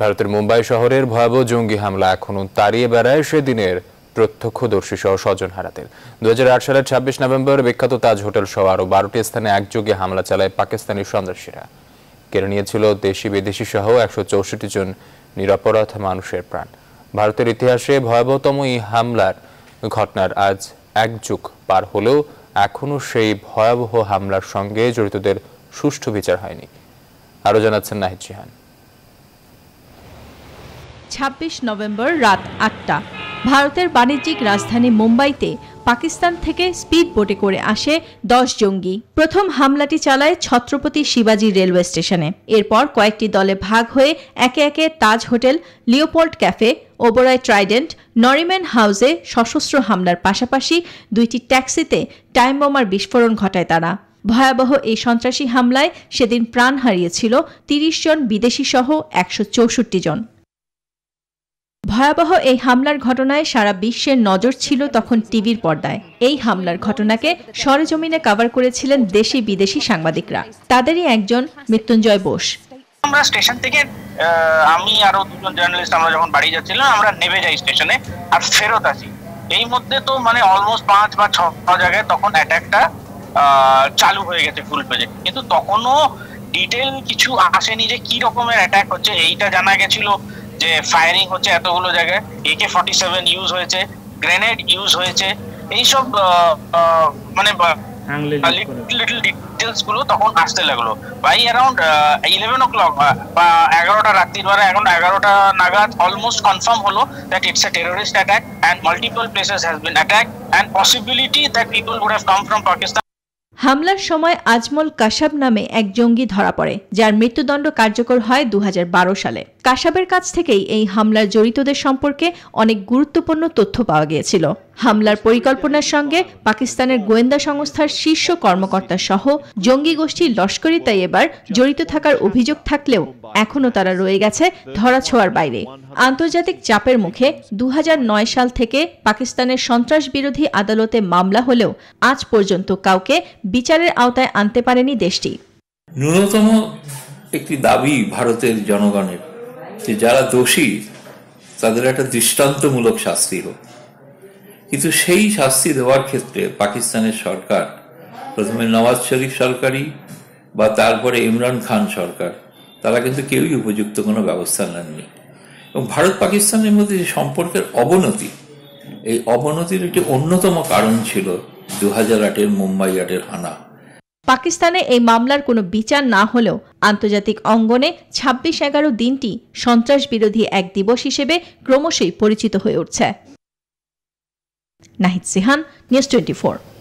ভারতের মুম্বাই শহরের ভয়াবহ জঙ্গি হামলা এখনও তাড়িয়ে বেড়ায় সেদিনের প্রত্যক্ষদর্শী সহ স্বজন হারাতের দু সালের ছাব্বিশ নভেম্বর বিখ্যাত তাজ হোটেল সহ আরও বারোটি স্থানে একযোগে হামলা চালায় পাকিস্তানি সন্ত্রাসীরা কেড়ে নিয়েছিল দেশি বিদেশি সহ একশো চৌষট্টি জন নিরাপরাধ মানুষের প্রাণ ভারতের ইতিহাসে ভয়াবহতম এই হামলার ঘটনার আজ এক যুগ পার হলেও এখনও সেই ভয়াবহ হামলার সঙ্গে জড়িতদের সুষ্ঠু বিচার হয়নি আরও জানাচ্ছেন নাহিদ জিহান ২৬ নভেম্বর রাত আটটা ভারতের বাণিজ্যিক রাজধানী মুম্বাইতে পাকিস্তান থেকে স্পিড বোটে করে আসে দশ জঙ্গি প্রথম হামলাটি চালায় ছত্রপতি শিবাজি রেলওয়ে স্টেশনে এরপর কয়েকটি দলে ভাগ হয়ে একে একে Taj hotel Leopold cafe Oberoi Trident Nariman হাউসে সশস্ত্র হামলার পাশাপাশি দুইটি ট্যাক্সিতে টাইম বোমার বিস্ফোরণ ঘটায় তারা ভয়াবহ এই সন্ত্রাসী হামলায় সেদিন প্রাণ হারিয়েছিল তিরিশ জন বিদেশি সহ একশো জন ভয়াবহ এই হামলার ঘটনায় সারা বিশ্বের নজর ছিল তখন টিভির পর্দায় এই হামলার ঘটনাকে সরেজমিনে কাভার করেছিলেন দেশি বিদেশি সাংবাদিকরা তাদেরই একজন মৃত্যুঞ্জয় বোস আমরা স্টেশন থেকে আমি আরো দুজন জার্নালিস্ট আমরা যখন বাড়ি যাচ্ছিলাম আমরা নেমে যাই স্টেশনে আর ফেরত আসি এই মধ্যে তো মানে অলমোস্ট পাঁচ বা ছ জায়গায় তখন অ্যাটাকটা চালু হয়ে গেছে ফুল পেজে কিন্তু তখনও ডিটেল কিছু আসেনি যে কি রকমের অ্যাটাক হচ্ছে এইটা জানা গেছিল যে ফায়ারিং হচ্ছে এতগুলো জায়গায় একে ফর্টি সেভেন ইউজ হয়েছে গ্রেনেড ইউজ হয়েছে এইসব মানে লিটল লিটল ডিটেলস গুলো তখন আসতে লাগলো by around eleven o'clock বা এগারোটা রাত্রির বেলা এখন এগারোটা নাগাদ অলমোস্ট কনফার্ম হলো that it's a terrorist attack and multiple places has been attack and possibility that people would have come from Pakistan হামলার সময় আজমল কাশাব নামে এক জঙ্গি ধরা পড়ে যার মৃত্যুদণ্ড কার্যকর হয় দু সালে কাশাবের কাছ থেকেই এই হামলার জড়িতদের সম্পর্কে অনেক গুরুত্বপূর্ণ তথ্য পাওয়া গিয়েছিল হামলার পরিকল্পনার সঙ্গে পাকিস্তানের গোয়েন্দা সংস্থার শীর্ষ কর্মকর্তা সহ জঙ্গি গোষ্ঠী লস্করি এবার জড়িত থাকার অভিযোগ থাকলেও এখনও তারা রয়ে গেছে ধরাছোঁয়ার বাইরে আন্তর্জাতিক চাপের মুখে দু সাল থেকে পাকিস্তানের সন্ত্রাস বিরোধী আদালতে মামলা হলেও আজ পর্যন্ত কাউকে বিচারের আওতায় আনতে পারেনি দেশটি ন্যূনতম একটি দাবি ভারতের জনগণের যে যারা দোষী তাদের একটা দৃষ্টান্তমূলক শাস্তি হোক কিন্তু সেই শাস্তি দেওয়ার ক্ষেত্রে পাকিস্তানের সরকার প্রথমে নওয়াজ শরীফ সরকারই বা তারপরে ইমরান খান সরকার তারা কিন্তু কেউই উপযুক্ত কোনো ব্যবস্থা নেননি এবং ভারত পাকিস্তানের মধ্যে যে সম্পর্কের অবনতি এই অবনতির একটি অন্যতম কারণ ছিল দু হাজার আটের মুম্বাই আটের হানা পাকিস্তানে এই মামলার কোনো বিচার না হলেও আন্তর্জাতিক অঙ্গনে ছাব্বিশ এগারো দিনটি সন্ত্রাস বিরোধী এক দিবস হিসেবে ক্রমশই পরিচিত হয়ে উঠছে নাহিদ সিহান নিউজ টোয়েন্টি